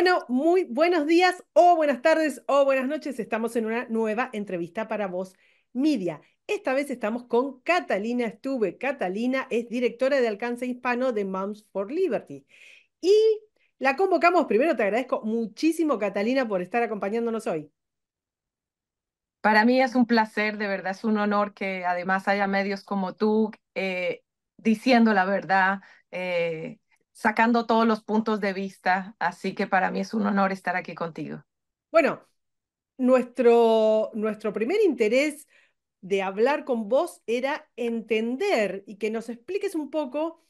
Bueno, muy buenos días o buenas tardes o buenas noches. Estamos en una nueva entrevista para vos, Media. Esta vez estamos con Catalina Estuve. Catalina es directora de alcance hispano de Moms for Liberty. Y la convocamos primero. Te agradezco muchísimo, Catalina, por estar acompañándonos hoy. Para mí es un placer, de verdad es un honor que además haya medios como tú eh, diciendo la verdad. Eh, sacando todos los puntos de vista, así que para mí es un honor estar aquí contigo. Bueno, nuestro, nuestro primer interés de hablar con vos era entender y que nos expliques un poco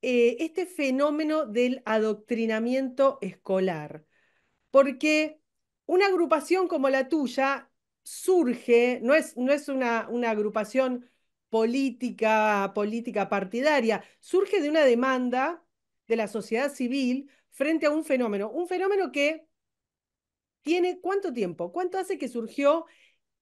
eh, este fenómeno del adoctrinamiento escolar, porque una agrupación como la tuya surge, no es, no es una, una agrupación política, política partidaria, surge de una demanda de la sociedad civil frente a un fenómeno, un fenómeno que tiene cuánto tiempo, cuánto hace que surgió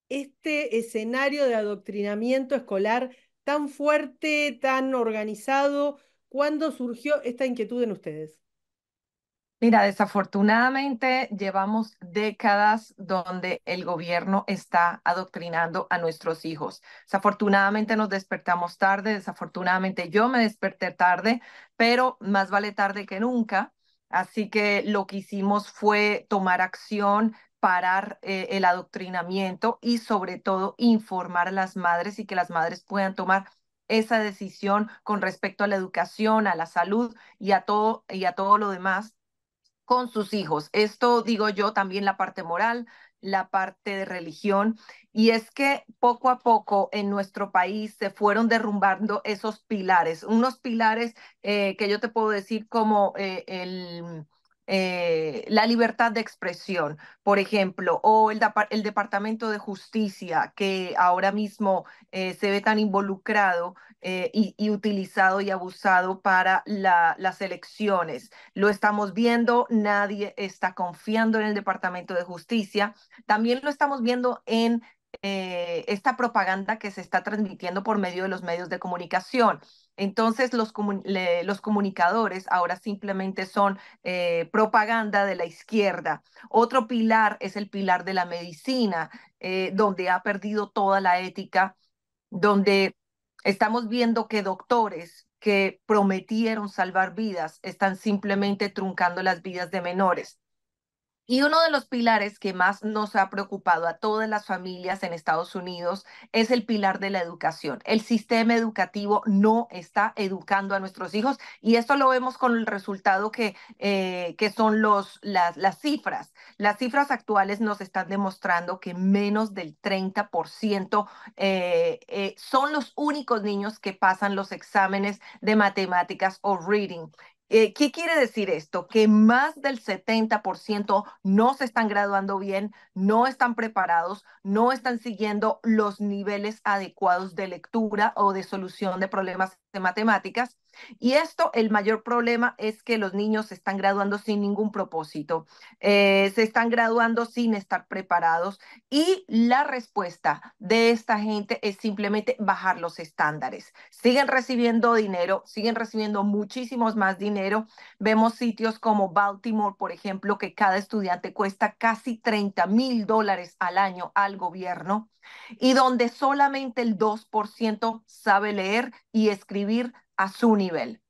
este escenario de adoctrinamiento escolar tan fuerte, tan organizado, cuándo surgió esta inquietud en ustedes. Mira, desafortunadamente llevamos décadas donde el gobierno está adoctrinando a nuestros hijos. Desafortunadamente nos despertamos tarde, desafortunadamente yo me desperté tarde, pero más vale tarde que nunca. Así que lo que hicimos fue tomar acción, parar eh, el adoctrinamiento y sobre todo informar a las madres y que las madres puedan tomar esa decisión con respecto a la educación, a la salud y a todo, y a todo lo demás con sus hijos. Esto digo yo también la parte moral, la parte de religión, y es que poco a poco en nuestro país se fueron derrumbando esos pilares, unos pilares eh, que yo te puedo decir como eh, el eh, la libertad de expresión, por ejemplo, o el, Departamento de Justicia, que ahora mismo eh, se ve tan involucrado eh, y, utilizado y abusado para las elecciones. Lo estamos viendo, nadie está confiando en el Departamento de Justicia. También lo estamos viendo en eh, esta propaganda que se está transmitiendo por medio de los medios de comunicación. Entonces, los, los comunicadores ahora simplemente son eh, propaganda de la izquierda. Otro pilar es el pilar de la medicina, eh, donde ha perdido toda la ética, donde estamos viendo que doctores que prometieron salvar vidas están simplemente truncando las vidas de menores. Y uno de los pilares que más nos ha preocupado a todas las familias en Estados Unidos es el pilar de la educación. El sistema educativo no está educando a nuestros hijos y esto lo vemos con el resultado que, eh, que son los, las, las cifras. Las cifras actuales nos están demostrando que menos del 30% eh, eh, son los únicos niños que pasan los exámenes de matemáticas o reading. Eh, ¿Qué quiere decir esto? Que más del 70% no se están graduando bien, no están preparados, no están siguiendo los niveles adecuados de lectura o de solución de problemas de matemáticas y esto, el mayor problema es que los niños se están graduando sin ningún propósito, eh, se están graduando sin estar preparados y la respuesta de esta gente es simplemente bajar los estándares. Siguen recibiendo dinero, siguen recibiendo muchísimos más dinero. Vemos sitios como Baltimore, por ejemplo, que cada estudiante cuesta casi 30 mil dólares al año al gobierno y donde solamente el 2% sabe leer y escribir a su nivel.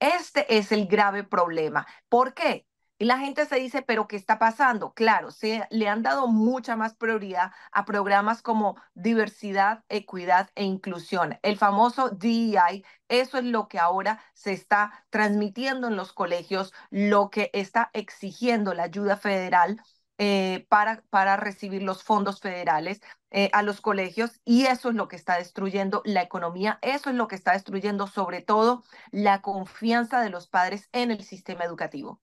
Este es el grave problema. ¿Por qué? Y la gente se dice, pero ¿qué está pasando? Claro, se le han dado mucha más prioridad a programas como diversidad, equidad e inclusión. El famoso DEI, eso es lo que ahora se está transmitiendo en los colegios, lo que está exigiendo la ayuda federal eh, para, para recibir los fondos federales eh, a los colegios y eso es lo que está destruyendo la economía, eso es lo que está destruyendo sobre todo la confianza de los padres en el sistema educativo.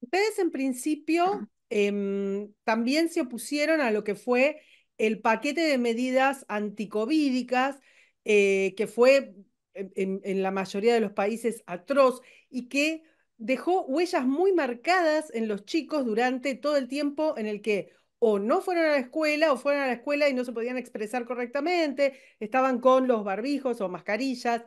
Ustedes en principio em, también se opusieron a lo que fue el paquete de medidas anticovídicas eh, que fue em, en, en la mayoría de los países atroz y que dejó huellas muy marcadas en los chicos durante todo el tiempo en el que o no fueron a la escuela o fueron a la escuela y no se podían expresar correctamente, estaban con los barbijos o mascarillas.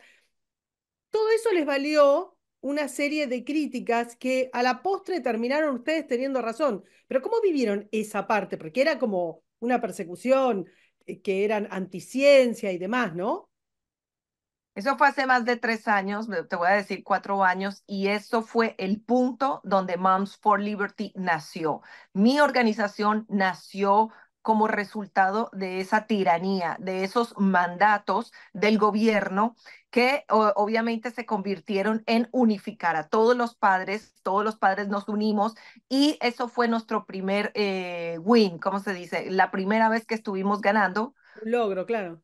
Todo eso les valió una serie de críticas que a la postre terminaron ustedes teniendo razón. Pero ¿cómo vivieron esa parte? Porque era como una persecución eh, que eran anticiencia y demás, ¿no? Eso fue hace más de tres años, te voy a decir cuatro años, y eso fue el punto donde Moms for Liberty nació. Mi organización nació como resultado de esa tiranía, de esos mandatos del gobierno que obviamente se convirtieron en unificar a todos los padres, todos los padres nos unimos y eso fue nuestro primer eh, win, ¿cómo se dice? La primera vez que estuvimos ganando. Un logro, claro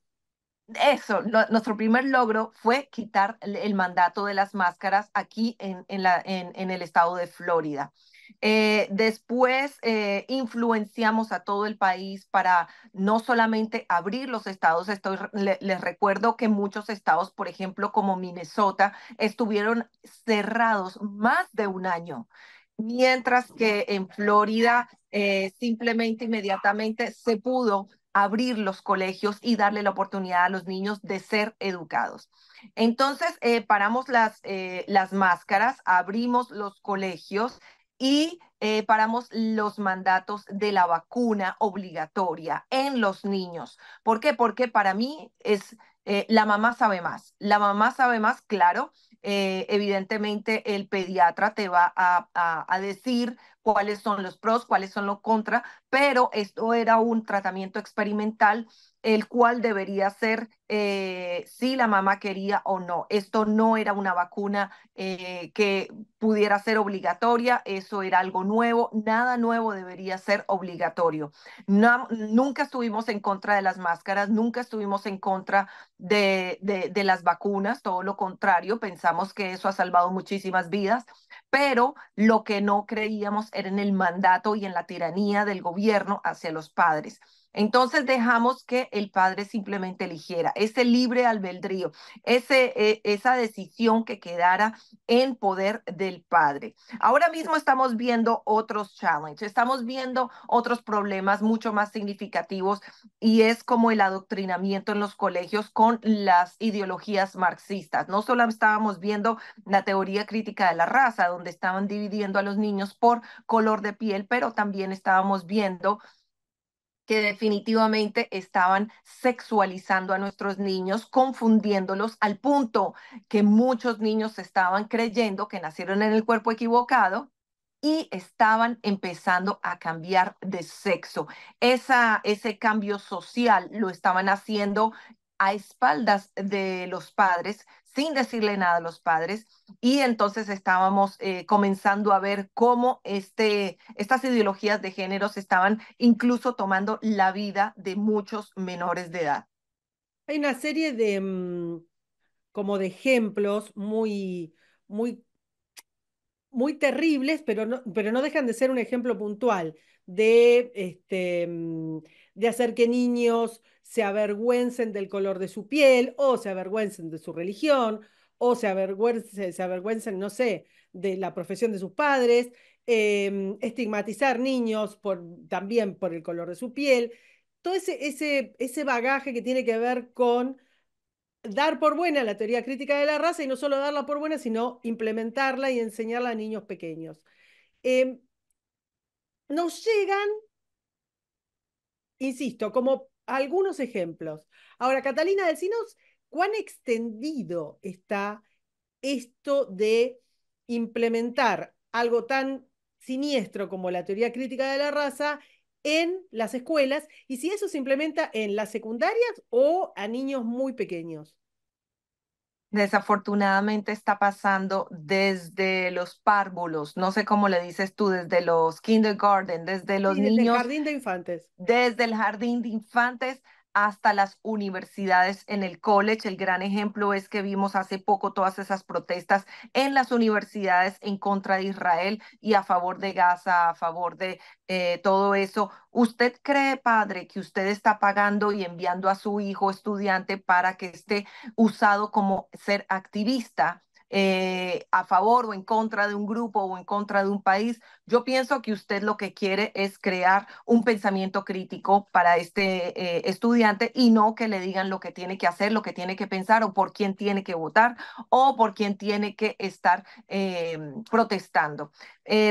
eso, nuestro primer logro fue quitar el, mandato de las máscaras aquí en, la, en, el estado de Florida. Eh, después eh, influenciamos a todo el país para no solamente abrir los estados, les recuerdo que muchos estados, por ejemplo, como Minnesota, estuvieron cerrados más de un año mientras que en Florida eh, simplemente inmediatamente se pudo abrir los colegios y darle la oportunidad a los niños de ser educados. Entonces, eh, paramos las, eh, las máscaras, abrimos los colegios y eh, paramos los mandatos de la vacuna obligatoria en los niños. ¿Por qué? Porque para mí es la mamá sabe más. La mamá sabe más, claro. evidentemente el pediatra te va a, a, a decir cuáles son los pros, cuáles son los contra, pero esto era un tratamiento experimental el cual debería ser eh, si la mamá quería o no. Esto no era una vacuna eh, que pudiera ser obligatoria, eso era algo nuevo, nada nuevo debería ser obligatorio. No, nunca estuvimos en contra de las máscaras, nunca estuvimos en contra de, de, de las vacunas, todo lo contrario, pensamos que eso ha salvado muchísimas vidas, pero lo que no creíamos era en el mandato y en la tiranía del gobierno hacia los padres. Entonces dejamos que el padre simplemente eligiera ese libre albedrío, ese, eh, esa decisión que quedara en poder del padre. Ahora mismo estamos viendo otros challenges, estamos viendo otros problemas mucho más significativos y es como el adoctrinamiento en los colegios con las ideologías marxistas. No solo estábamos viendo la teoría crítica de la raza, donde estaban dividiendo a los niños por color de piel, pero también estábamos viendo que definitivamente estaban sexualizando a nuestros niños, confundiéndolos al punto que muchos niños estaban creyendo que nacieron en el cuerpo equivocado y estaban empezando a cambiar de sexo. Esa, ese cambio social lo estaban haciendo a espaldas de los padres, sin decirle nada a los padres, y entonces estábamos eh, comenzando a ver cómo este, estas ideologías de género se estaban incluso tomando la vida de muchos menores de edad. Hay una serie de, mm, como de ejemplos muy, muy, muy terribles, pero no, pero no dejan de ser un ejemplo puntual de este mm, de hacer que niños se avergüencen del color de su piel o se avergüencen de su religión o se avergüencen, se avergüencen no sé, de la profesión de sus padres, em, estigmatizar niños por, también por el color de su piel, todo ese, ese, ese bagaje que tiene que ver con dar por buena la teoría crítica de la raza y no solo darla por buena, sino implementarla y enseñarla a niños pequeños. Em, nos llegan insisto, como algunos ejemplos. Ahora, Catalina, decinos cuán extendido está esto de implementar algo tan siniestro como la teoría crítica de la raza en las escuelas y si eso se implementa en las secundarias o a niños muy pequeños desafortunadamente está pasando desde los párvulos, no sé cómo le dices tú, desde los kindergarten, desde los niños. el jardín de infantes. Desde el jardín de infantes hasta las universidades en el college. El gran ejemplo es que vimos hace poco todas esas protestas en las universidades en contra de Israel y a favor de Gaza, a favor de eh, todo eso. ¿Usted cree, padre, que usted está pagando y enviando a su hijo estudiante para que esté usado como ser activista? Eh, a favor o en contra de un grupo o en contra de un país. Yo pienso que usted lo que quiere es crear un pensamiento crítico para este eh, estudiante y no que le digan lo que tiene que hacer, lo que tiene que pensar o por quién tiene que votar o por quién tiene que estar eh, protestando.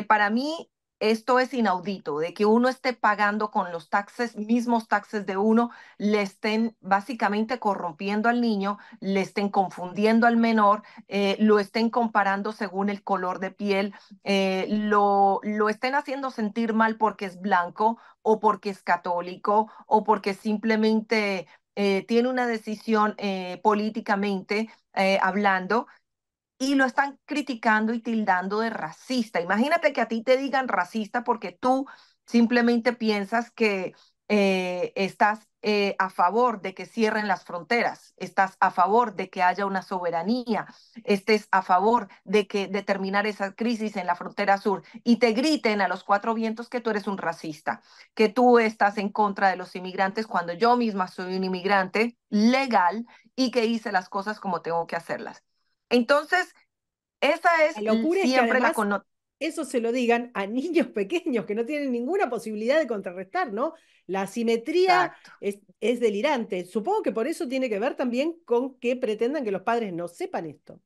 para mí, esto es inaudito, de que uno esté pagando con los taxes, mismos taxes de uno, le estén básicamente corrompiendo al niño, le estén confundiendo al menor, eh, lo estén comparando según el color de piel, eh, lo, lo estén haciendo sentir mal porque es blanco o porque es católico o porque simplemente eh, tiene una decisión políticamente hablando y lo están criticando y tildando de racista. Imagínate que a ti te digan racista porque tú simplemente piensas que eh, estás eh, a favor de que cierren las fronteras, estás a favor de que haya una soberanía, estés a favor de que determinar esa crisis en la frontera sur y te griten a los cuatro vientos que tú eres un racista, que tú estás en contra de los inmigrantes cuando yo misma soy un inmigrante legal y que hice las cosas como tengo que hacerlas. Entonces, esa es la locura siempre Eso se lo digan a niños pequeños que no tienen ninguna posibilidad de contrarrestar, ¿no? La asimetría es, delirante. Supongo que por eso tiene que ver también con que pretendan que los padres no sepan esto.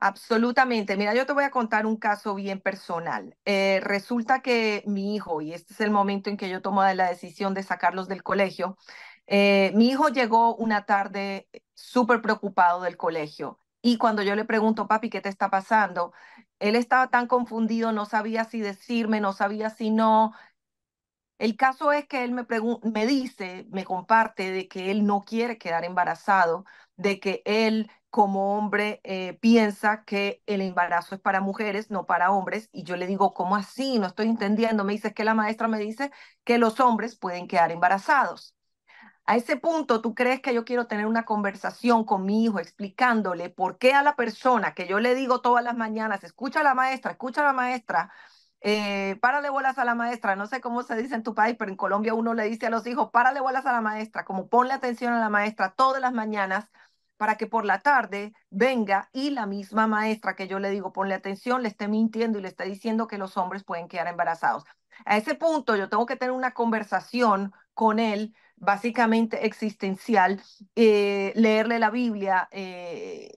Absolutamente. Mira, yo te voy a contar un caso bien personal. Eh, resulta que mi hijo, y este es el momento en que yo tomo la decisión de sacarlos del colegio, eh, mi hijo llegó una tarde súper preocupado del colegio y cuando yo le pregunto, papi, ¿qué te está pasando? Él estaba tan confundido, no sabía si decirme, no sabía si no. El caso es que él me, me dice, me comparte de que él no quiere quedar embarazado, de que él como hombre eh, piensa que el embarazo es para mujeres, no para hombres. Y yo le digo, ¿cómo así? No estoy entendiendo. Me dice, que la maestra me dice que los hombres pueden quedar embarazados. A ese punto, tú crees que yo quiero tener una conversación con mi hijo explicándole por qué a la persona que yo le digo todas las mañanas, escucha a la maestra, escucha a la maestra, eh, párale bolas a la maestra, no sé cómo se dice en tu país, pero en Colombia uno le dice a los hijos, párale bolas a la maestra, como ponle atención a la maestra todas las mañanas para que por la tarde venga y la misma maestra que yo le digo, ponle atención, le esté mintiendo y le esté diciendo que los hombres pueden quedar embarazados. A ese punto yo tengo que tener una conversación con él básicamente existencial, eh, leerle la Biblia. Eh,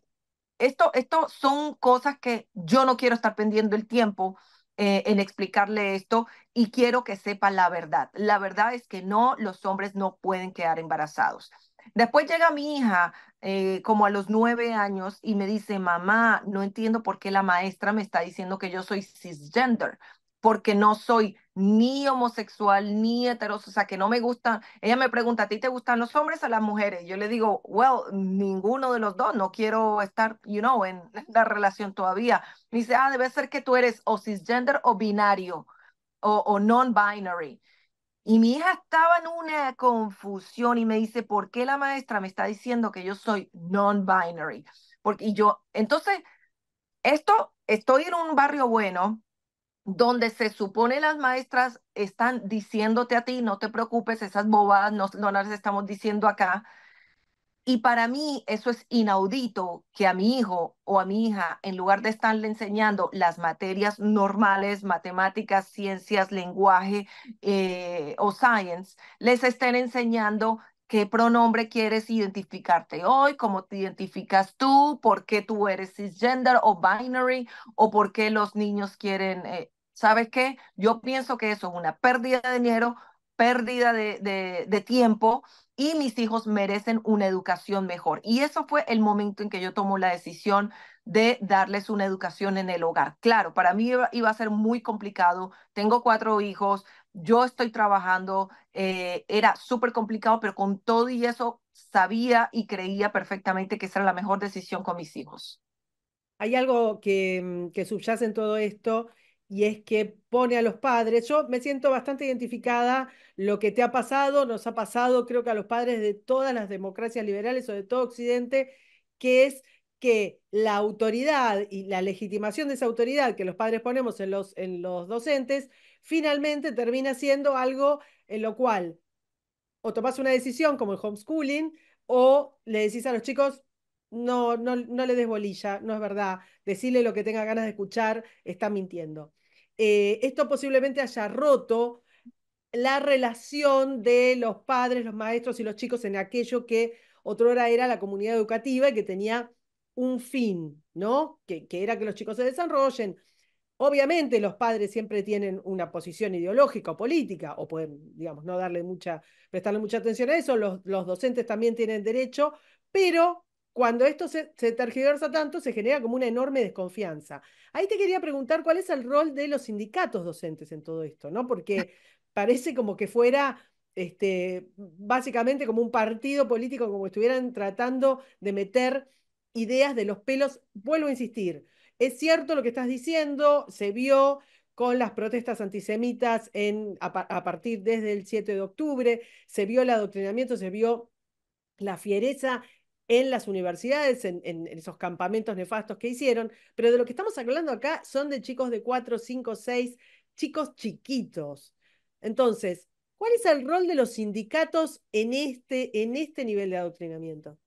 esto, esto son cosas que yo no quiero estar pendiendo el tiempo eh, en explicarle esto y quiero que sepa la verdad. La verdad es que no, los hombres no pueden quedar embarazados. Después llega mi hija, como a los nueve años, y me dice, mamá, no entiendo por qué la maestra me está diciendo que yo soy cisgender porque no soy ni homosexual ni heterosexual, o sea, que no me gusta. Ella me pregunta, ¿a ti te gustan los hombres o las mujeres? Yo le digo, well, ninguno de los dos, no quiero estar, you know, en la relación todavía. Me dice, ah, debe ser que tú eres o cisgender o binario o, non-binary. Y mi hija estaba en una confusión y me dice, ¿por qué la maestra me está diciendo que yo soy non-binary? Porque yo, entonces, esto, estoy en un barrio bueno, donde se supone las maestras están diciéndote a ti, no te preocupes, esas bobadas no, las estamos diciendo acá. Y para mí eso es inaudito que a mi hijo o a mi hija, en lugar de estarle enseñando las materias normales, matemáticas, ciencias, lenguaje eh, o science, les estén enseñando qué pronombre quieres identificarte hoy, cómo te identificas tú, por qué tú eres cisgender o binary, o por qué los niños quieren eh, ¿sabes qué? Yo pienso que eso es una pérdida de dinero, pérdida de, tiempo y mis hijos merecen una educación mejor. Y eso fue el momento en que yo tomo la decisión de darles una educación en el hogar. Claro, para mí iba, a ser muy complicado. Tengo cuatro hijos, yo estoy trabajando, eh, era súper complicado, pero con todo y eso sabía y creía perfectamente que esa era la mejor decisión con mis hijos. Hay algo que, mm, que subyace en todo esto, y es que pone a los padres, yo me siento bastante identificada, lo que te ha pasado, nos ha pasado creo que a los padres de todas las democracias liberales o de todo Occidente, que es que la autoridad y la legitimación de esa autoridad que los padres ponemos en los, en los docentes, finalmente termina siendo algo en lo cual o tomás una decisión como el homeschooling o le decís a los chicos, no, no, no le des bolilla, no es verdad, decirle lo que tenga ganas de escuchar, está mintiendo. Eh, esto posiblemente haya roto la relación de los padres, los maestros y los chicos en aquello que otrora era la comunidad educativa y que tenía un fin, ¿no? Que, era que los chicos se desarrollen. Obviamente los padres siempre tienen una posición ideológica o política, o pueden, digamos, no darle mucha, prestarle mucha atención a eso, los docentes también tienen derecho, pero cuando esto se, tergiversa tanto, se genera como una enorme desconfianza. Ahí te quería preguntar cuál es el rol de los sindicatos docentes en todo esto, ¿no? Porque parece como que fuera este, básicamente como un partido político, como estuvieran tratando de meter ideas de los pelos. Vuelvo a insistir, es cierto lo que estás diciendo, se vio con las protestas antisemitas a, a partir desde el 7 de octubre, se vio el adoctrinamiento, se vio la fiereza en las universidades, en, esos campamentos nefastos que hicieron, pero de lo que estamos hablando acá son de chicos de 4, 5, 6, chicos chiquitos. Entonces, ¿cuál es el rol de los sindicatos en este, en este nivel de adoctrinamiento?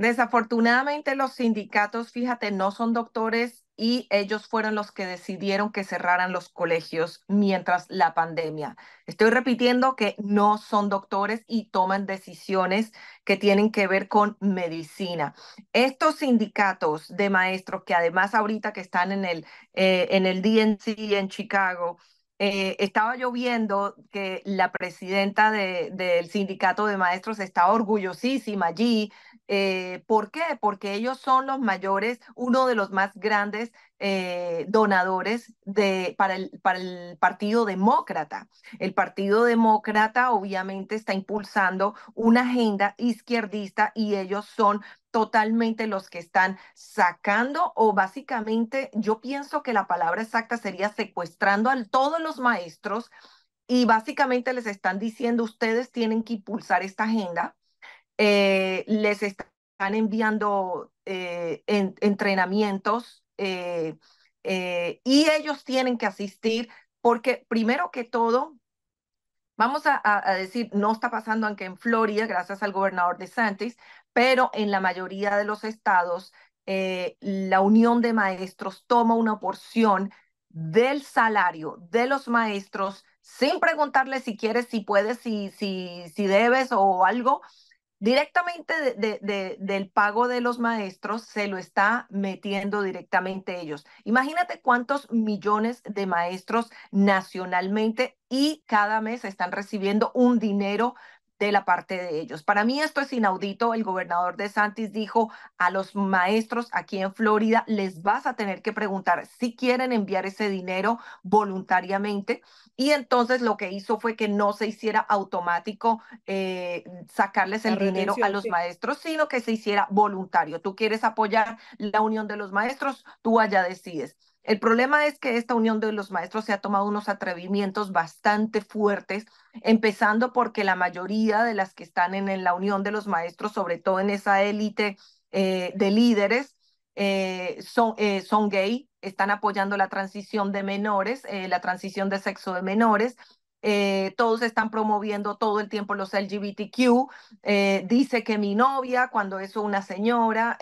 Desafortunadamente los sindicatos, fíjate, no son doctores y ellos fueron los que decidieron que cerraran los colegios mientras la pandemia. Estoy repitiendo que no son doctores y toman decisiones que tienen que ver con medicina. Estos sindicatos de maestros que además ahorita que están en el, eh, en el DNC en Chicago, eh, estaba yo viendo que la presidenta de, del sindicato de maestros está orgullosísima allí. Eh, ¿Por qué? Porque ellos son los mayores, uno de los más grandes eh, donadores de, para, el, para el Partido Demócrata. El Partido Demócrata obviamente está impulsando una agenda izquierdista y ellos son totalmente los que están sacando o básicamente yo pienso que la palabra exacta sería secuestrando a todos los maestros y básicamente les están diciendo ustedes tienen que impulsar esta agenda. Eh, les están enviando eh, entrenamientos eh, eh, y ellos tienen que asistir porque primero que todo, vamos a, decir, no está pasando aunque en Florida, gracias al gobernador de Santis, pero en la mayoría de los estados, eh, la unión de maestros toma una porción del salario de los maestros sin preguntarle si quieres, si puedes, si, si, si debes o algo, directamente del pago de los maestros se lo está metiendo directamente ellos. Imagínate cuántos millones de maestros nacionalmente y cada mes están recibiendo un dinero de la parte de ellos. Para mí esto es inaudito. El gobernador de Santis dijo a los maestros aquí en Florida, les vas a tener que preguntar si quieren enviar ese dinero voluntariamente. Y entonces lo que hizo fue que no se hiciera automático eh, sacarles el dinero a los maestros, sino que se hiciera voluntario. Tú quieres apoyar la unión de los maestros, tú allá decides. El problema es que esta unión de los maestros se ha tomado unos atrevimientos bastante fuertes, empezando porque la mayoría de las que están en, la unión de los maestros, sobre todo en esa élite eh, de líderes, eh, eh, son, gay, están apoyando la transición de menores, la transición de sexo de menores, todos están promoviendo todo el tiempo los LGBTQ, dice que mi novia, cuando es una señora,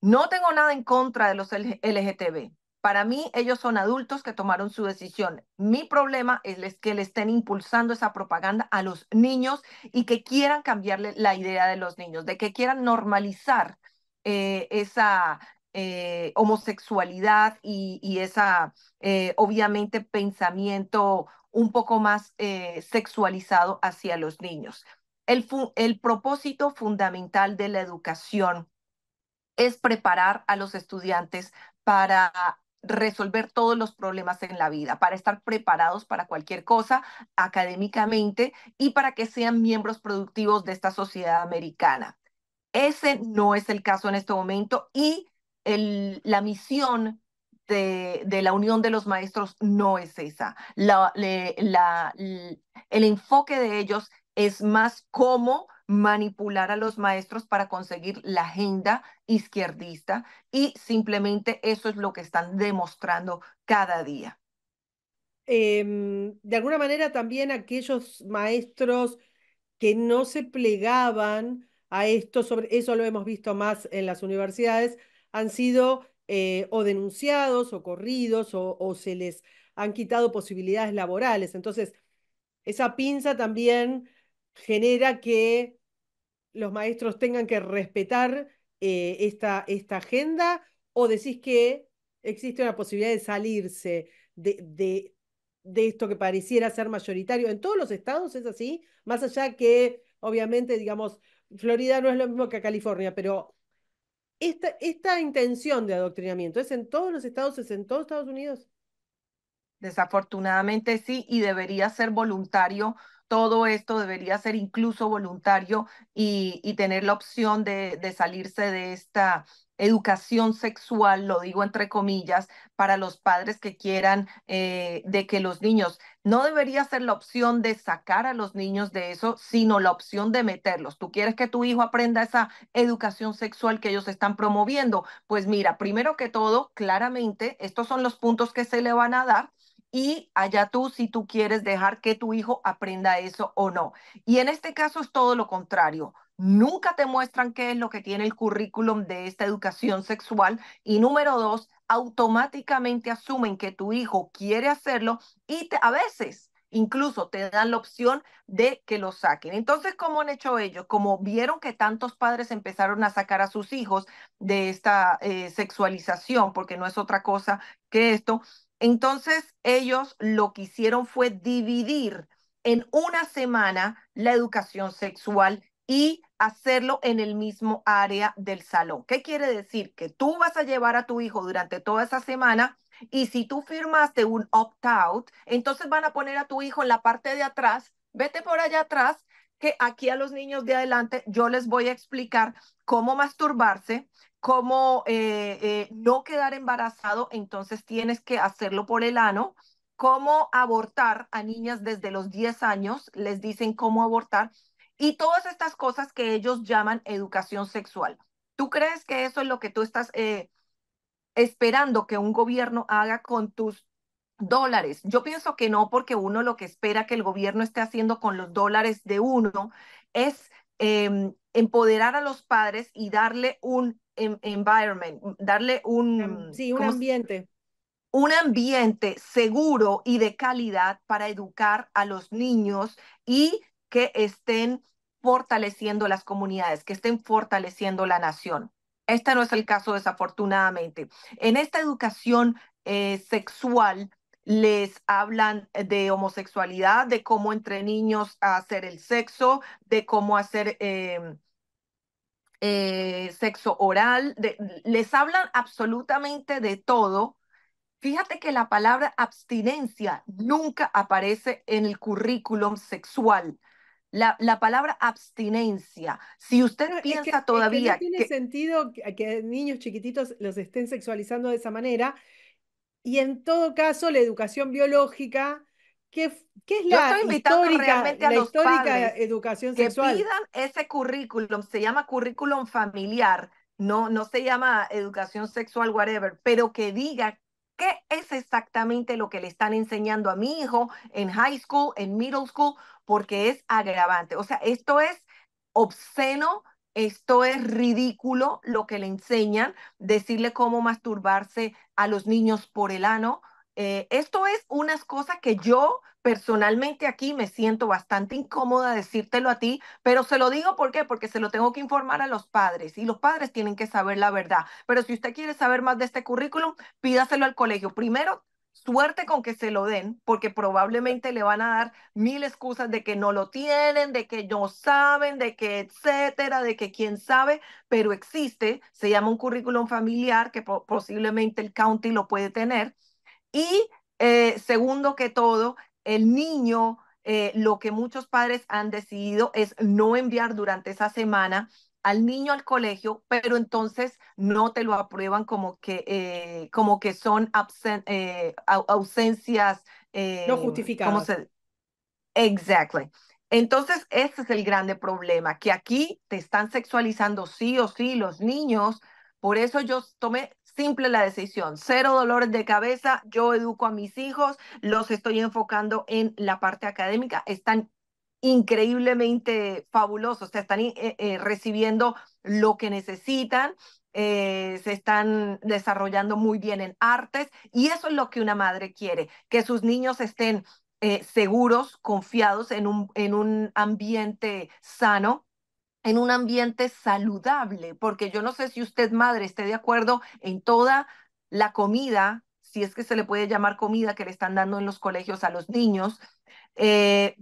no tengo nada en contra de los LGTB, para mí, ellos son adultos que tomaron su decisión. Mi problema es que le estén impulsando esa propaganda a los niños y que quieran cambiarle la idea de los niños, de que quieran normalizar eh, esa eh, homosexualidad y, esa, eh, obviamente, pensamiento un poco más sexualizado hacia los niños. el propósito fundamental de la educación es preparar a los estudiantes para resolver todos los problemas en la vida, para estar preparados para cualquier cosa académicamente y para que sean miembros productivos de esta sociedad americana. Ese no es el caso en este momento y la misión de, la Unión de los Maestros no es esa. el enfoque de ellos es más cómo manipular a los maestros para conseguir la agenda izquierdista y simplemente eso es lo que están demostrando cada día. Em, de alguna manera también aquellos maestros que no se plegaban a esto, sobre eso lo hemos visto más en las universidades, han sido eh, o denunciados o corridos o se les han quitado posibilidades laborales. Entonces, esa pinza también genera que los maestros tengan que respetar eh, esta, esta agenda o decís que existe una posibilidad de salirse de, de, esto que pareciera ser mayoritario. En todos los estados es así, más allá que, obviamente, digamos, Florida no es lo mismo que California, pero esta, esta intención de adoctrinamiento es en todos los estados, es en todos Estados Unidos. Desafortunadamente sí, y debería ser voluntario todo esto debería ser incluso voluntario y, tener la opción de, salirse de esta educación sexual, lo digo entre comillas, para los padres que quieran eh, de que los niños, no debería ser la opción de sacar a los niños de eso, sino la opción de meterlos. Tú quieres que tu hijo aprenda esa educación sexual que ellos están promoviendo. Pues mira, primero que todo, claramente, estos son los puntos que se le van a dar y allá tú si tú quieres dejar que tu hijo aprenda eso o no. Y en este caso es todo lo contrario. Nunca te muestran qué es lo que tiene el currículum de esta educación sexual. Y número dos, automáticamente asumen que tu hijo quiere hacerlo y a veces incluso te dan la opción de que lo saquen. Entonces, ¿cómo han hecho ellos? Como vieron que tantos padres empezaron a sacar a sus hijos de esta eh, sexualización, porque no es otra cosa que esto, entonces ellos lo que hicieron fue dividir en una semana la educación sexual y hacerlo en el mismo área del salón. ¿Qué quiere decir? Que tú vas a llevar a tu hijo durante toda esa semana y si tú firmaste un opt-out, entonces van a poner a tu hijo en la parte de atrás, vete por allá atrás que aquí a los niños de adelante yo les voy a explicar cómo masturbarse, cómo eh, eh, no quedar embarazado, entonces tienes que hacerlo por el ano, cómo abortar a niñas desde los 10 años, les dicen cómo abortar, y todas estas cosas que ellos llaman educación sexual. ¿Tú crees que eso es lo que tú estás eh, esperando que un gobierno haga con tus dólares. Yo pienso que no, porque uno lo que espera que el gobierno esté haciendo con los dólares de uno es em, empoderar a los padres y darle un em, environment, darle un... Sí, un ambiente. Un ambiente seguro y de calidad para educar a los niños y que estén fortaleciendo las comunidades, que estén fortaleciendo la nación. Este no es el caso, desafortunadamente. En esta educación eh, sexual les hablan eh, de homosexualidad, de cómo entre niños hacer el sexo, de cómo hacer em, eh, sexo oral, les hablan absolutamente de todo. Fíjate que la palabra abstinencia nunca aparece en el currículum sexual. La, palabra abstinencia. Si usted piensa todavía. no tiene sentido que, niños chiquititos los estén sexualizando de esa manera, y en todo caso la educación biológica, que, es la histórica, la histórica educación sexual. Que pidan ese currículum, se llama currículum familiar, no, no se llama educación sexual, whatever, pero que diga qué es exactamente lo que le están enseñando a mi hijo en high school, en middle school, porque es agravante. O sea, esto es obsceno esto es ridículo lo que le enseñan, decirle cómo masturbarse a los niños por el ano. Eh, esto es unas cosas que yo personalmente aquí me siento bastante incómoda decírtelo a ti, pero se lo digo ¿por qué? porque se lo tengo que informar a los padres y los padres tienen que saber la verdad. Pero si usted quiere saber más de este currículum, pídaselo al colegio. Primero, suerte con que se lo den, porque probablemente le van a dar mil excusas de que no lo tienen, de que no saben, de que etcétera, de que quién sabe, pero existe, se llama un currículum familiar que posiblemente el county lo puede tener. Y eh, segundo que todo, el niño, eh, lo que muchos padres han decidido es no enviar durante esa semana al niño al colegio, pero entonces no te lo aprueban como que, eh, como que son eh, ausencias. no em, justificadas. Exactly. Entonces, ese es el grande problema, que aquí te están sexualizando sí o sí los niños. Por eso yo tomé simple la decisión, cero dolores de cabeza, yo educo a mis hijos, los estoy enfocando en la parte académica, están increíblemente fabulosos, se están eh, eh, recibiendo lo que necesitan, eh, se están desarrollando muy bien en artes y eso es lo que una madre quiere, que sus niños estén seguros, confiados en un, en un ambiente sano, en un ambiente saludable, porque yo no sé si usted, madre, esté de acuerdo en toda la comida si es que se le puede llamar comida que le están dando en los colegios a los niños. Eh,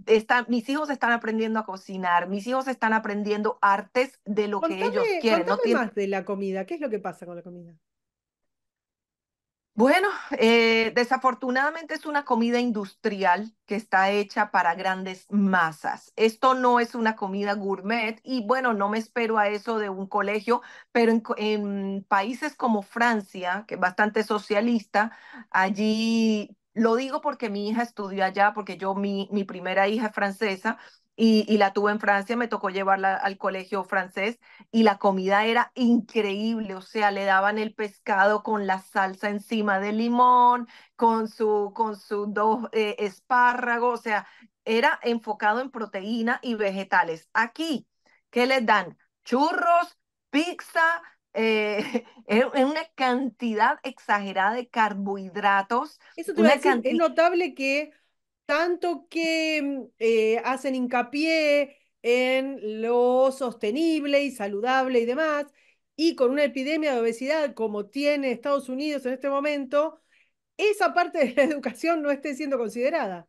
mis hijos están aprendiendo a cocinar, mis hijos están aprendiendo artes de lo que ellos quieren. no de la comida, ¿qué es lo que pasa con la comida? Bueno, eh, desafortunadamente es una comida industrial que está hecha para grandes masas. Esto no es una comida gourmet y bueno, no me espero a eso de un colegio, pero en, países como Francia, que es bastante socialista, allí lo digo porque mi hija estudió allá, porque yo, mi, mi primera hija es francesa, y, la tuve en Francia, me tocó llevarla al colegio francés y la comida era increíble, o sea, le daban el pescado con la salsa encima de limón, con su con sus dos eh, espárragos, o sea, era enfocado en proteína y vegetales. Aquí, ¿qué les dan? Churros, pizza, en eh, e, e una cantidad exagerada de carbohidratos. es notable que tanto que mm, eh, hacen hincapié en lo sostenible y saludable y demás, y con una epidemia de obesidad como tiene Estados Unidos en este momento, esa parte de la educación no esté siendo considerada.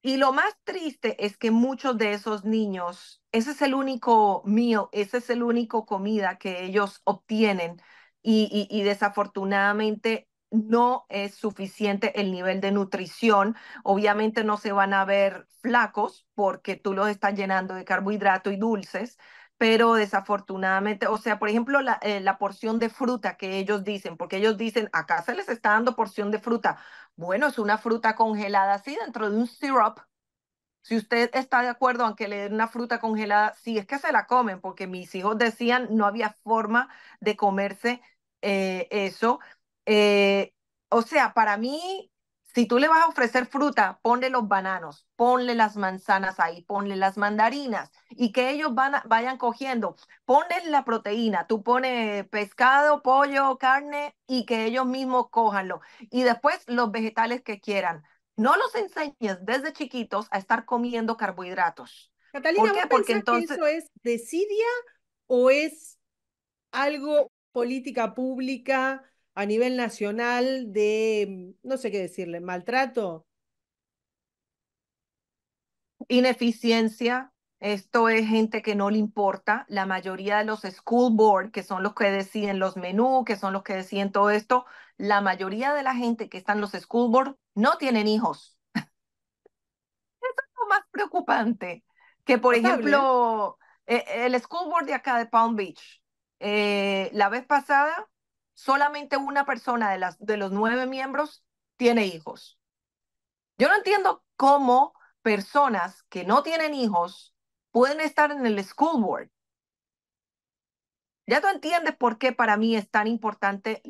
Y lo más triste es que muchos de esos niños, ese es el único mío, ese es el único comida que ellos obtienen. y desafortunadamente no es suficiente el nivel de nutrición. Obviamente no se van a ver flacos porque tú los estás llenando de carbohidrato y dulces, pero desafortunadamente, o sea, por ejemplo, eh, la, porción de fruta que ellos dicen, porque ellos dicen, acá se les está dando porción de fruta. Bueno, es una fruta congelada, así dentro de un syrup. Si usted está de acuerdo, aunque le den una fruta congelada, sí, es que se la comen, porque mis hijos decían no había forma de comerse eh, eso. Eh, o sea, para mí, si tú le vas a ofrecer fruta, ponle los bananos, ponle las manzanas ahí, ponle las mandarinas y que ellos van vayan cogiendo. Ponle la proteína, tú pones pescado, pollo, carne y que ellos mismos cojanlo. Y después los vegetales que quieran. No los enseñes desde chiquitos a estar comiendo carbohidratos. Catalina, ¿Por qué? Porque entonces... eso es decidia o es algo política pública? a nivel nacional de, no sé qué decirle, maltrato? Ineficiencia, esto es gente que no le importa. La mayoría de los school board, que son los que deciden los menús, que son los que deciden todo esto, la mayoría de la gente que está en los school board no tienen hijos. Eso es lo más preocupante. Que, por ¿eh? ejemplo, eh, el school board de acá de Palm Beach, eh, la vez pasada solamente una persona de, las, de los nueve miembros tiene hijos. Yo no entiendo cómo personas que no tienen hijos pueden estar en el school board. Ya tú entiendes por qué para mí es tan importante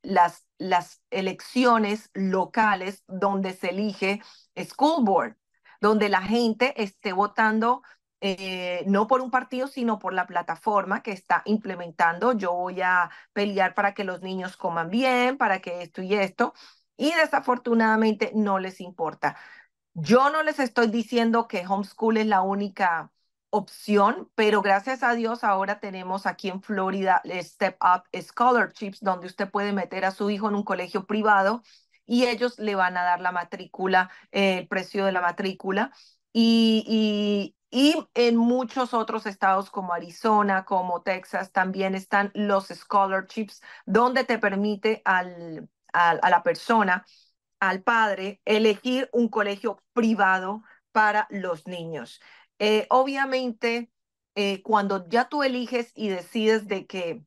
las, las elecciones locales donde se elige school board, donde la gente esté votando eh, no por un partido, sino por la plataforma que está implementando. Yo voy a pelear para que los niños coman bien, para que esto y esto, y desafortunadamente no les importa. Yo no les estoy diciendo que homeschool es la única opción, pero gracias a Dios ahora tenemos aquí en Florida Step Up Scholarships, donde usted puede meter a su hijo en un colegio privado y ellos le van a dar la matrícula, el precio de la matrícula. y, y en muchos otros estados como Arizona, como Texas, también están los scholarships, donde te permite al, a la persona, al padre, elegir un colegio privado para los niños. Eh, obviamente, eh, cuando ya tú eliges y decides de que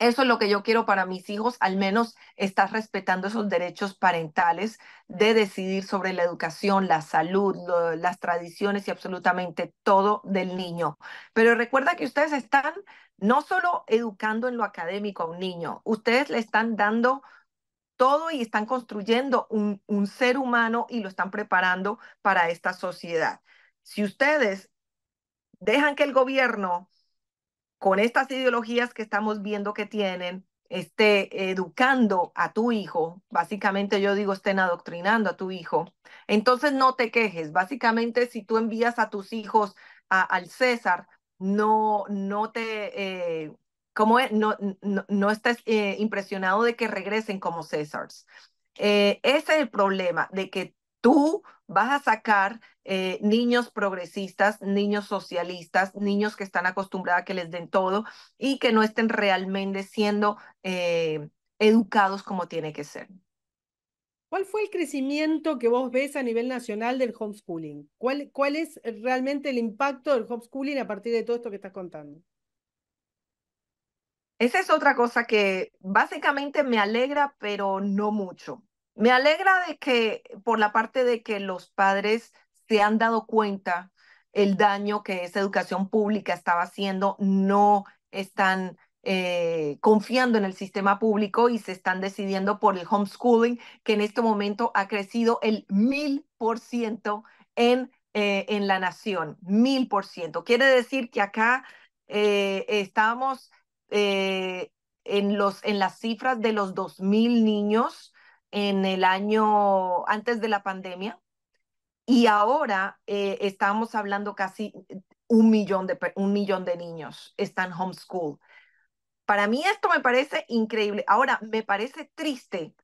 eso es lo que yo quiero para mis hijos, al menos estar respetando esos derechos parentales de decidir sobre la educación, la salud, las tradiciones y absolutamente todo del niño. Pero recuerda que ustedes están no solo educando en lo académico a un niño, ustedes le están dando todo y están construyendo un ser humano y lo están preparando para esta sociedad. Si ustedes dejan que el gobierno con estas ideologías que estamos viendo que tienen, esté educando a tu hijo, básicamente yo digo estén adoctrinando a tu hijo, entonces no te quejes. Básicamente si tú envías a tus hijos al César, no, no te... Eh, como no, no, no estés eh, impresionado de que regresen como Césars. Eh, ese es el problema, de que tú vas a sacar eh, niños progresistas, niños socialistas, niños que están acostumbrados a que les den todo y que no estén realmente siendo eh, educados como tiene que ser. ¿Cuál fue el crecimiento que vos ves a nivel nacional del homeschooling? cuál es realmente el impacto del homeschooling a partir de todo esto que estás contando? Esa es otra cosa que básicamente me alegra, pero no mucho. Me alegra de que, por la parte de que los padres se han dado cuenta el daño que esa educación pública estaba haciendo, no están eh, confiando en el sistema público y se están decidiendo por el homeschooling, que en este momento ha crecido el mil por ciento en eh, la nación, mil por ciento. Quiere decir que acá eh, estamos en, los, en las cifras de los dos mil niños en el año antes de la pandemia y ahora eh, estamos hablando casi un millón, de, un millón de niños están homeschool. Para mí esto me parece increíble. Ahora, me parece triste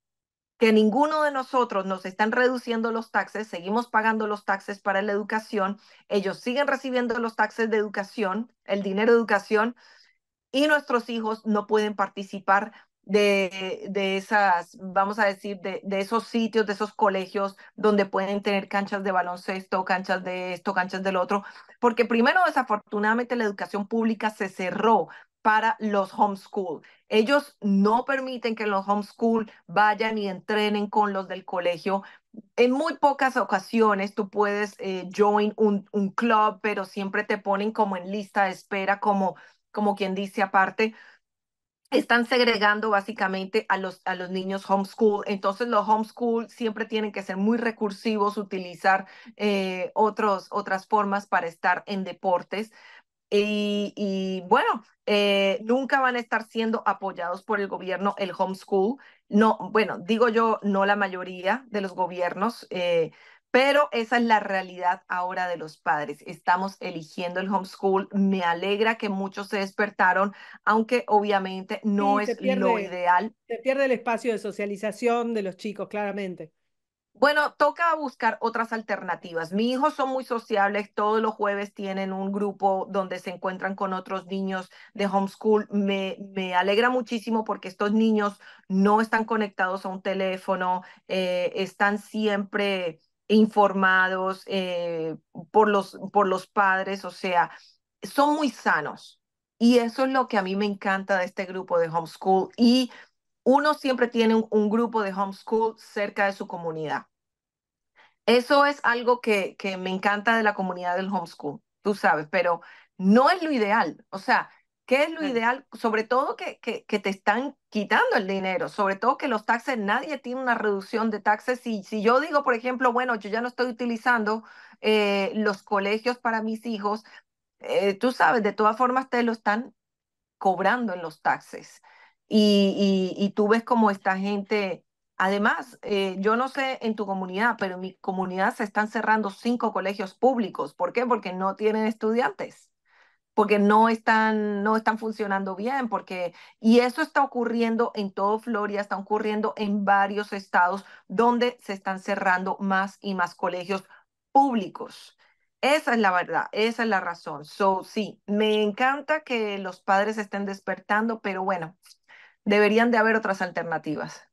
que ninguno de nosotros nos están reduciendo los taxes, seguimos pagando los taxes para la educación, ellos siguen recibiendo los taxes de educación, el dinero de educación, y nuestros hijos no pueden participar de, esas, vamos a decir, de, esos sitios, de esos colegios donde pueden tener canchas de baloncesto, canchas de esto, canchas del otro, porque primero, desafortunadamente, la educación pública se cerró para los homeschool. Ellos no permiten que los homeschool vayan y entrenen con los del colegio. En muy pocas ocasiones tú puedes eh, join un, un club, pero siempre te ponen como en lista de espera, como, como quien dice aparte están segregando básicamente a los, a los niños homeschool. Entonces los homeschool siempre tienen que ser muy recursivos, utilizar eh, otros, otras formas para estar en deportes. Y, bueno, eh, nunca van a estar siendo apoyados por el gobierno el homeschool. No, bueno, digo yo, no la mayoría de los gobiernos. Eh, pero esa es la realidad ahora de los padres. Estamos eligiendo el homeschool. Me alegra que muchos se despertaron, aunque obviamente no es lo ideal. Se pierde el espacio de socialización de los chicos, claramente. Bueno, toca buscar otras alternativas. Mis hijos son muy sociables, todos los jueves tienen un grupo donde se encuentran con otros niños de homeschool. Me, me alegra muchísimo porque estos niños no están conectados a un teléfono, eh, están siempre informados eh, por, los, por los padres, o sea, son muy sanos. Y eso es lo que a mí me encanta de este grupo de homeschool. Y uno siempre tiene un, grupo de homeschool cerca de su comunidad. Eso es algo que, que me encanta de la comunidad del homeschool, tú sabes, pero no es lo ideal. O sea, ¿Qué es lo ideal? Sobre todo que, que, te están quitando el dinero, sobre todo que los taxes, nadie tiene una reducción de taxes. Si, si yo digo, por ejemplo, bueno, yo ya no estoy utilizando eh, los colegios para mis hijos, eh, tú sabes, de todas formas te lo están cobrando en los taxes. Y, tú ves como esta gente, además, eh, yo no sé en tu comunidad, pero en mi comunidad se están cerrando cinco colegios públicos. ¿Por qué? Porque no tienen estudiantes porque no están, no están funcionando bien, porque, y eso está ocurriendo en todo Florida, está ocurriendo en varios estados donde se están cerrando más y más colegios públicos. Esa es la verdad, esa es la razón. So, sí, me encanta que los padres estén despertando, pero bueno, deberían de haber otras alternativas.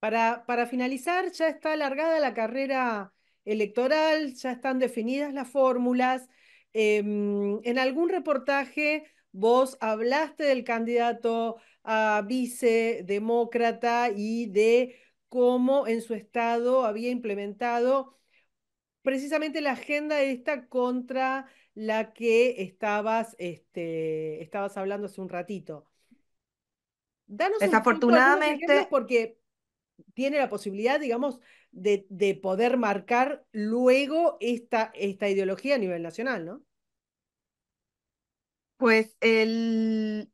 Para, para finalizar, ya está alargada la carrera electoral, ya están definidas las fórmulas. Em, en algún reportaje vos hablaste del candidato a vice demócrata y de cómo en su estado había implementado precisamente la agenda esta contra la que estabas, este, estabas hablando hace un ratito. Danos Desafortunadamente, porque tiene la posibilidad, digamos, de, poder marcar luego esta, esta ideología a nivel nacional, ¿no? Pues el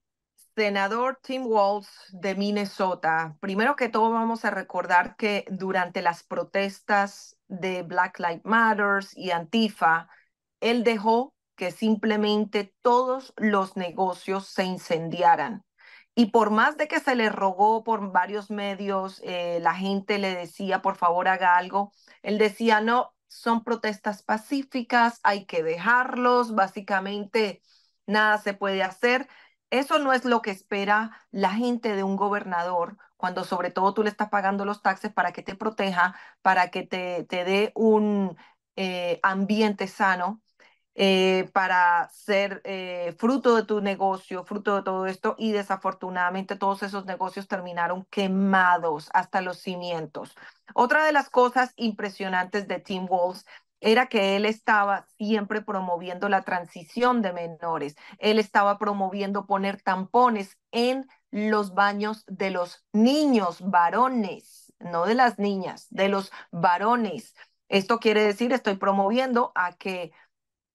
senador Tim Walz de Minnesota, primero que todo vamos a recordar que durante las protestas de Black Lives Matter y Antifa, él dejó que simplemente todos los negocios se incendiaran. Y por más de que se le rogó por varios medios, eh, la gente le decía, por favor, haga algo, él decía, no, son protestas pacíficas, hay que dejarlos, básicamente nada se puede hacer. Eso no es lo que espera la gente de un gobernador cuando sobre todo tú le estás pagando los taxes para que te proteja, para que te, te dé un eh, ambiente sano. Eh, para ser eh, fruto de tu negocio, fruto de todo esto, y desafortunadamente todos esos negocios terminaron quemados hasta los cimientos. Otra de las cosas impresionantes de Tim Walls era que él estaba siempre promoviendo la transición de menores, él estaba promoviendo poner tampones en los baños de los niños varones, no de las niñas, de los varones. Esto quiere decir, estoy promoviendo a que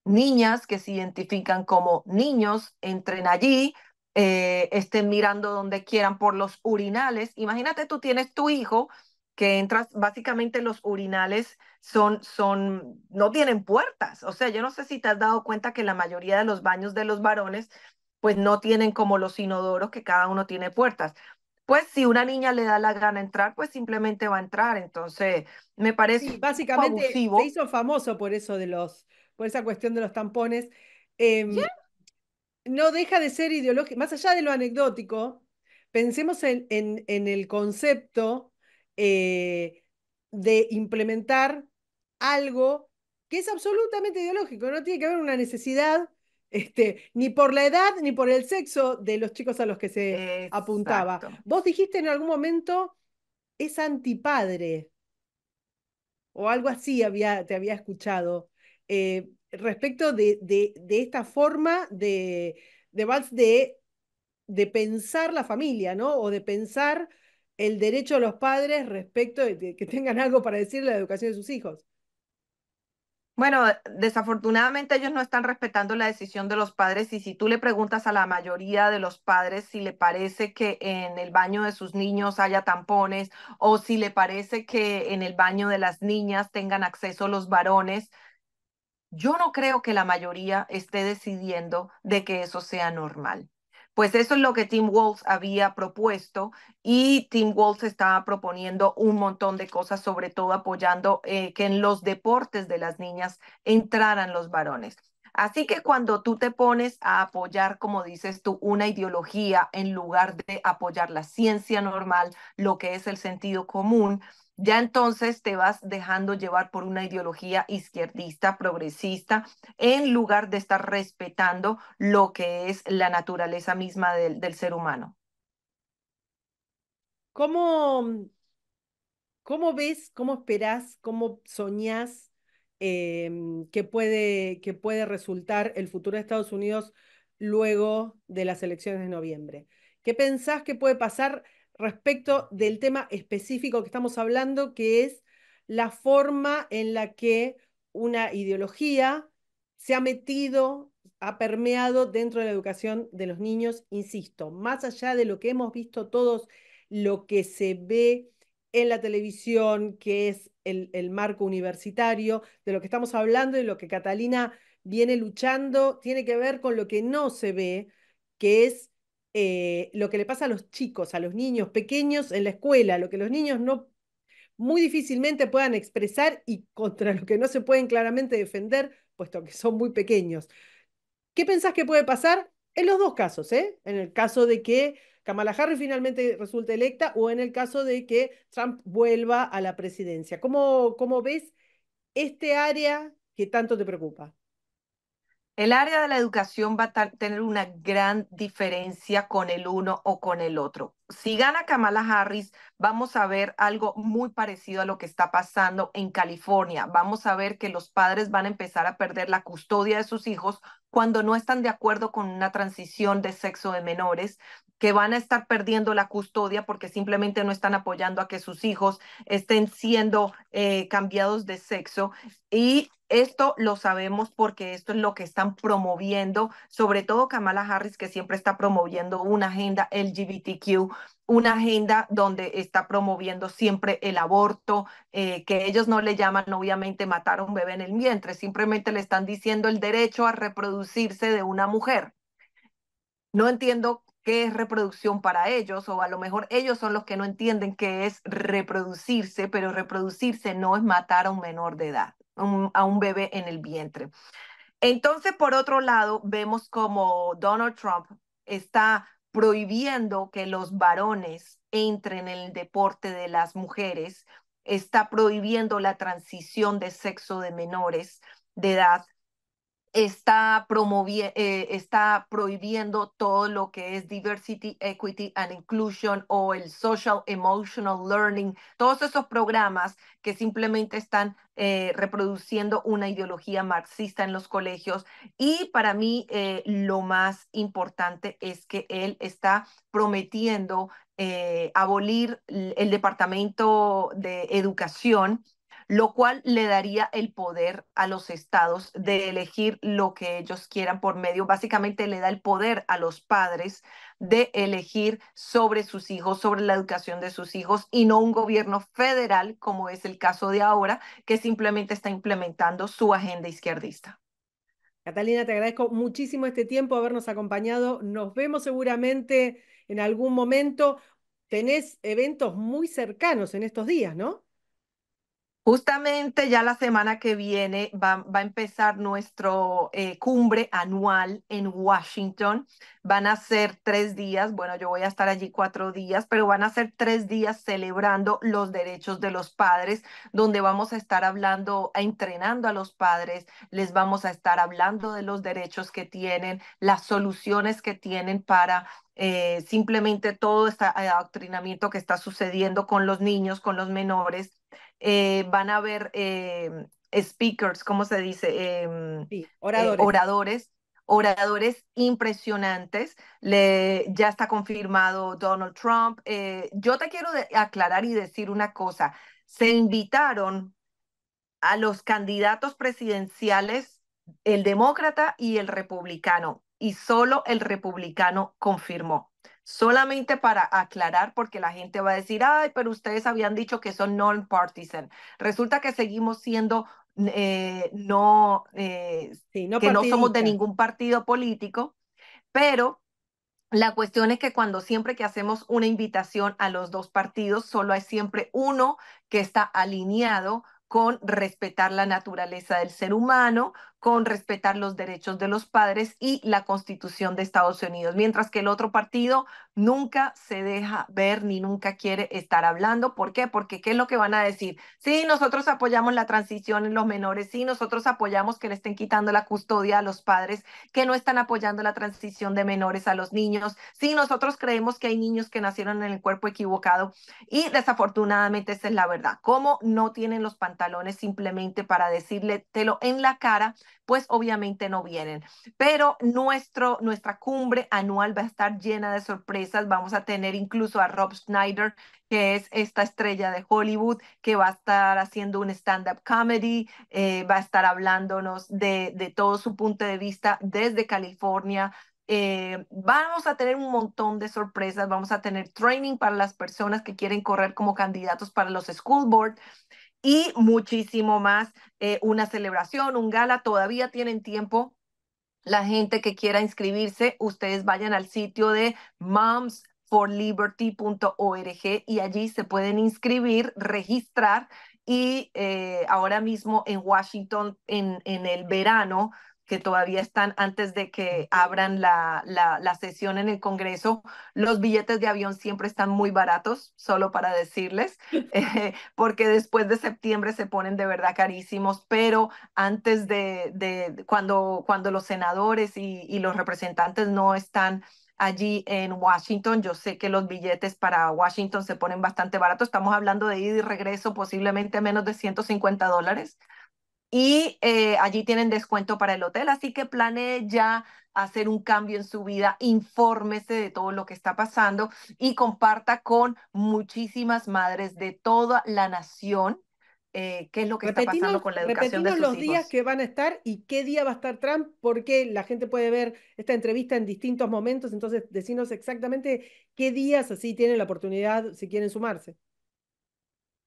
niñas que se identifican como niños entren allí, eh, estén mirando donde quieran por los urinales. Imagínate, tú tienes tu hijo que entras, básicamente los urinales son, son, no tienen puertas. O sea, yo no sé si te has dado cuenta que la mayoría de los baños de los varones, pues no tienen como los inodoros que cada uno tiene puertas. Pues si una niña le da la gana entrar, pues simplemente va a entrar. Entonces, me parece sí, básicamente abusivo. se hizo famoso por eso de los por esa cuestión de los tampones. Em, no deja de ser ideológico, más allá de lo anecdótico, pensemos en, el concepto eh, de implementar algo que es absolutamente ideológico, no tiene que haber una necesidad este, ni por la edad ni por el sexo de los chicos a los que se apuntaba. Vos dijiste en algún momento, es antipadre, o algo así había, te había escuchado. Eh, respecto de, esta forma de, de de, de pensar la familia, ¿no? O de pensar el derecho de los padres respecto de que tengan algo para decirle la educación de sus hijos. Bueno, desafortunadamente ellos no están respetando la decisión de los padres y si tú le preguntas a la mayoría de los padres si le parece que en el baño de sus niños haya tampones o si le parece que en el baño de las niñas tengan acceso los varones, yo no creo que la mayoría esté decidiendo de que eso sea normal. Pues eso es lo que Tim Walz había propuesto y Tim Walz estaba proponiendo un montón de cosas, sobre todo apoyando eh, que en los deportes de las niñas entraran los varones. Así que cuando tú te pones a apoyar, como dices tú, una ideología en lugar de apoyar la ciencia normal, lo que es el sentido común, ya entonces te vas dejando llevar por una ideología izquierdista, progresista, en lugar de estar respetando lo que es la naturaleza misma del, ser humano. ¿Cómo, ¿Cómo ves, cómo esperas, cómo soñas Em, puede, que puede resultar el futuro de Estados Unidos luego de las elecciones de noviembre. ¿Qué pensás que puede pasar respecto del tema específico que estamos hablando, que es la forma en la que una ideología se ha metido, ha permeado dentro de la educación de los niños, insisto, más allá de lo que hemos visto todos, lo que se ve en la televisión, que es el, marco universitario, de lo que estamos hablando y lo que Catalina viene luchando, tiene que ver con lo que no se ve, que es eh, lo que le pasa a los chicos, a los niños pequeños en la escuela, lo que los niños no muy difícilmente puedan expresar y contra lo que no se pueden claramente defender, puesto que son muy pequeños. ¿Qué pensás que puede pasar? En los dos casos, ¿eh? En el caso de que Kamala Harris finalmente resulta electa o en el caso de que Trump vuelva a la presidencia. ¿Cómo, cómo ves este área que tanto te preocupa? El área de la educación va a tener una gran diferencia con el uno o con el otro. Si gana Kamala Harris, vamos a ver algo muy parecido a lo que está pasando en California. Vamos a ver que los padres van a empezar a perder la custodia de sus hijos cuando no están de acuerdo con una transición de sexo de menores, que van a estar perdiendo la custodia porque simplemente no están apoyando a que sus hijos estén siendo eh, cambiados de sexo. Y esto lo sabemos porque esto es lo que están promoviendo, sobre todo Kamala Harris, que siempre está promoviendo una agenda LGBTQ, una agenda donde está promoviendo siempre el aborto, eh, que ellos no le llaman obviamente matar a un bebé en el vientre, simplemente le están diciendo el derecho a reproducirse de una mujer. No entiendo qué es reproducción para ellos, o a lo mejor ellos son los que no entienden qué es reproducirse, pero reproducirse no es matar a un menor de edad a un bebé en el vientre. Entonces, por otro lado, vemos como Donald Trump está prohibiendo que los varones entren en el deporte de las mujeres, está prohibiendo la transición de sexo de menores de edad, está, eh, está prohibiendo todo lo que es diversity, equity and inclusion o el social emotional learning, todos esos programas que simplemente están eh, reproduciendo una ideología marxista en los colegios. Y para mí eh, lo más importante es que él está prometiendo abolir el Departamento de Educación lo cual le daría el poder a los estados de elegir lo que ellos quieran por medio, básicamente le da el poder a los padres de elegir sobre sus hijos, sobre la educación de sus hijos y no un gobierno federal como es el caso de ahora, que simplemente está implementando su agenda izquierdista. Catalina, te agradezco muchísimo este tiempo, habernos acompañado. Nos vemos seguramente en algún momento. Tenés eventos muy cercanos en estos días, ¿no? Justamente ya la semana que viene va, a empezar nuestro eh, cumbre anual en Washington. Van a ser tres días, bueno, yo voy a estar allí cuatro días, pero van a ser tres días celebrando los derechos de los padres, donde vamos a estar hablando, entrenando a los padres, les vamos a estar hablando de los derechos que tienen, las soluciones que tienen para eh, simplemente todo este adoctrinamiento que está sucediendo con los niños, con los menores, eh, van a haber eh, speakers, ¿cómo se dice? Em, eh, oradores. oradores. impresionantes. ya está confirmado Donald Trump. yo te quiero aclarar y decir una cosa. Se invitaron a los candidatos presidenciales, el demócrata y el republicano, y solo el republicano confirmó. Solamente para aclarar, porque la gente va a decir, ay, pero ustedes habían dicho que son non-partisan. Resulta que seguimos siendo eh, eh, no, que no somos de ningún partido político, pero la cuestión es que cuando siempre que hacemos una invitación a los dos partidos, solo hay siempre uno que está alineado con respetar la naturaleza del ser humano, con respetar los derechos de los padres y la constitución de Estados Unidos, mientras que el otro partido nunca se deja ver ni nunca quiere estar hablando. ¿Por qué? Porque ¿qué es lo que van a decir? Sí, nosotros apoyamos la transición en los menores, sí, nosotros apoyamos que le estén quitando la custodia a los padres que no están apoyando la transición de menores a los niños, sí, nosotros creemos que hay niños que nacieron en el cuerpo equivocado y desafortunadamente esa es la verdad. ¿Cómo no tienen los pantalones simplemente para decirle, te lo en la cara? pues obviamente no vienen. Pero nuestro, nuestra cumbre anual va a estar llena de sorpresas. Vamos a tener incluso a Rob Schneider, que es esta estrella de Hollywood, que va a estar haciendo un stand-up comedy, eh, va a estar hablándonos de, de todo su punto de vista desde California, eh, vamos a tener un montón de sorpresas, vamos a tener training para las personas que quieren correr como candidatos para los school board y muchísimo más, eh, una celebración, un gala, todavía tienen tiempo. La gente que quiera inscribirse, ustedes vayan al sitio de momsforliberty.org y allí se pueden inscribir, registrar y eh, ahora mismo en Washington en, en el verano que todavía están antes de que abran la, la, sesión en el Congreso. Los billetes de avión siempre están muy baratos, solo para decirles, eh, porque después de septiembre se ponen de verdad carísimos, pero antes de, de cuando, cuando los senadores y, los representantes no están allí en Washington. Yo sé que los billetes para Washington se ponen bastante baratos. Estamos hablando de ida y regreso, posiblemente menos de 150 dólares y eh, allí tienen descuento para el hotel, así que planee ya hacer un cambio en su vida, infórmese de todo lo que está pasando y comparta con muchísimas madres de toda la nación eh, qué es lo que está pasando con la educación de sus los días que van a estar y qué día va a estar Trump, porque la gente puede ver esta entrevista en distintos momentos, entonces decinos exactamente qué días así tienen la oportunidad si quieren sumarse.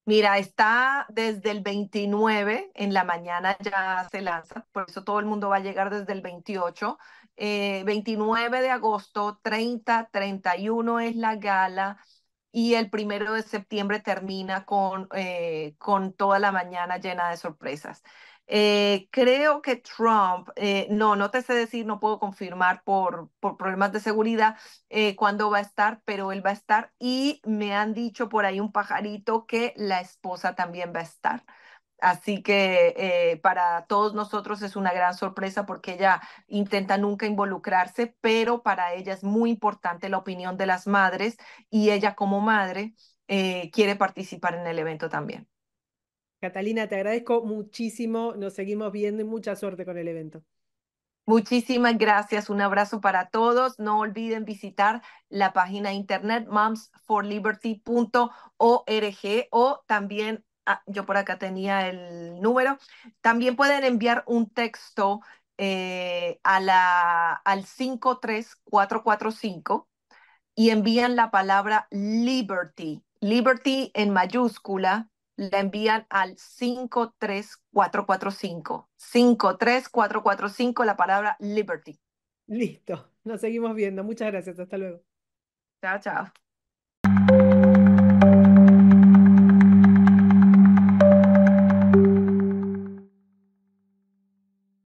Mira, está desde el 29, en la mañana ya se lanza, por eso todo el mundo va a llegar desde el 28. 29 eh, de agosto, 30, 31 es la gala y el primero de septiembre termina con, eh, con toda la mañana llena de sorpresas. Eh, creo que Trump, eh, no, no te sé decir, no puedo confirmar por, por problemas de seguridad eh, cuándo va a estar, pero él va a estar y me han dicho por ahí un pajarito que la esposa también va a estar. Así que para todos nosotros es una gran sorpresa porque ella intenta nunca involucrarse, pero para ella es muy importante la opinión de las madres y ella como madre quiere participar en el evento también. Catalina, te agradezco muchísimo, nos seguimos viendo y mucha suerte con el evento. Muchísimas gracias, un abrazo para todos. No olviden visitar la página internet momsforliberty.org o también, ah, yo por acá tenía el número, también pueden enviar un texto eh, a la, al 53445 y envían la palabra liberty, liberty en mayúscula la envían al 53445. 53445, la palabra Liberty. Listo, nos seguimos viendo. Muchas gracias, hasta luego. Chao, chao.